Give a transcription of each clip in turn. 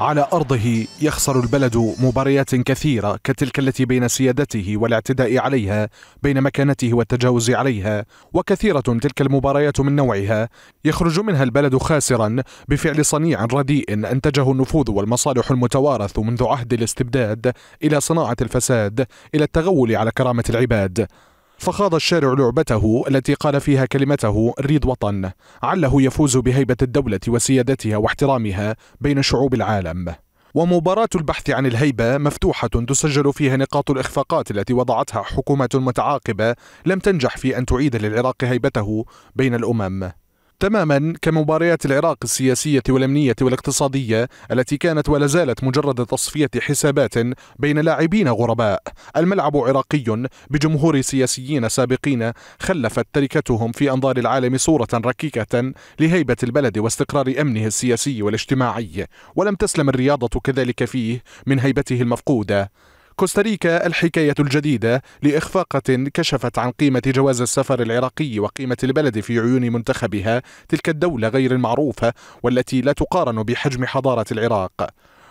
على أرضه يخسر البلد مباريات كثيرة كتلك التي بين سيادته والاعتداء عليها بين مكانته والتجاوز عليها وكثيرة تلك المباريات من نوعها يخرج منها البلد خاسرا بفعل صنيع رديء أنتجه النفوذ والمصالح المتوارث منذ عهد الاستبداد إلى صناعة الفساد إلى التغول على كرامة العباد فخاض الشارع لعبته التي قال فيها كلمته ريد وطن عله يفوز بهيبة الدولة وسيادتها واحترامها بين شعوب العالم ومباراة البحث عن الهيبة مفتوحة تسجل فيها نقاط الإخفاقات التي وضعتها حكومة متعاقبة لم تنجح في أن تعيد للعراق هيبته بين الأمم تماما كمباريات العراق السياسية والأمنية والاقتصادية التي كانت ولا زالت مجرد تصفية حسابات بين لاعبين غرباء الملعب عراقي بجمهور سياسيين سابقين خلفت تركتهم في أنظار العالم صورة ركيكة لهيبة البلد واستقرار أمنه السياسي والاجتماعي ولم تسلم الرياضة كذلك فيه من هيبته المفقودة كوستاريكا الحكاية الجديدة لإخفاقة كشفت عن قيمة جواز السفر العراقي وقيمة البلد في عيون منتخبها تلك الدولة غير المعروفة والتي لا تقارن بحجم حضارة العراق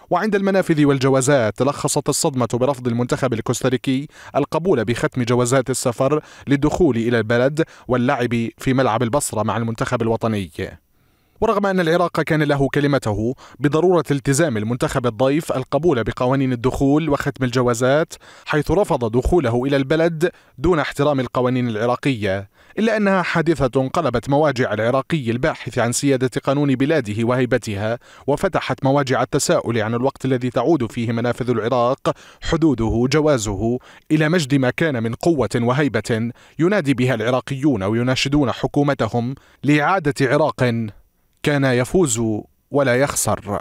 وعند المنافذ والجوازات لخصت الصدمة برفض المنتخب الكوستاريكي القبول بختم جوازات السفر للدخول إلى البلد واللعب في ملعب البصرة مع المنتخب الوطني ورغم أن العراق كان له كلمته بضرورة التزام المنتخب الضيف القبول بقوانين الدخول وختم الجوازات حيث رفض دخوله إلى البلد دون احترام القوانين العراقية إلا أنها حادثة قلبت مواجع العراقي الباحث عن سيادة قانون بلاده وهيبتها وفتحت مواجع التساؤل عن الوقت الذي تعود فيه منافذ العراق حدوده جوازه إلى مجد ما كان من قوة وهيبة ينادي بها العراقيون ويناشدون حكومتهم لإعادة عراق كان يفوز ولا يخسر